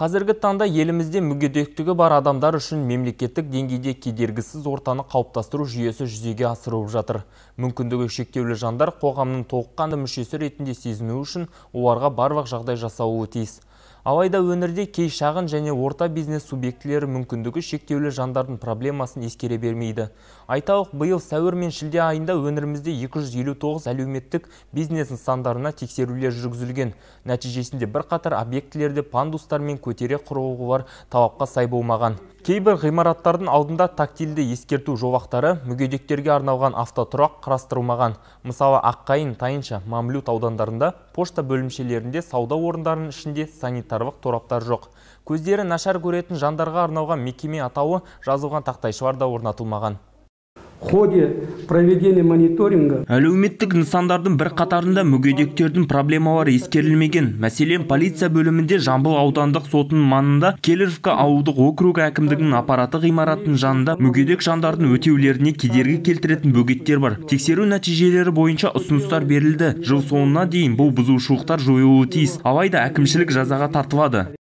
Қазіргі таңда елімізде мүгедектігі бар адамдар үшін мемлекеттік деңгейде кедергісіз ортаны қалыптастыру жүйесі жүзеге асырылып жатыр. Мүмкіндігі шектеулі жандар қоғамның толыққанды мүшесі ретінде сезіну үшін оларға барлық жағдай жасауы тиіс алайда өңірде кей шағын және орта бизнес субъектілері мүмкіндігі шектеулі жандардың проблемасын ескере бермейді айталық биыл сәуір мен шілде айында өңірімізде 259 әлеуметтік бизнес нысандарына тексерулер жүргізілген нәтижесінде бірқатар объектілерде пандустар мен көтере құрылғылар талапқа сай болмаған Кейбір ғимараттардың алдында тактилді ескерту жолақтары мүгедектерге арналған автотұрақ қарастырылмаған. Мысалы Аққайын, Тайынша, Мамлют аудандарында пошта бөлімшелерінде сауда орындарын ішінде санитарлық тораптар жоқ. Көздері нашар көретін жандарға арналған мекеме атауы жазылған тақтайшыларда да орнатылмаған ходе проведения мониторинга әлеуметтік нысандардың бір қатарында мүгедектердің проблемалары ескерілмеген мәселен полиция бөлімінде жамбыл аудандық сотының маңында келеровка ауылдық округ әкімдігінің аппараты ғимаратының жанында мүгедек жандардың өтеулеріне кедергі келтіретін бөгеттер бар тексеру нәтижелері бойынша ұсыныстар берілді жыл соңына дейін бұл бұзушылықтар жойылуы тиіс алайда әкімшілік жазаға тартылады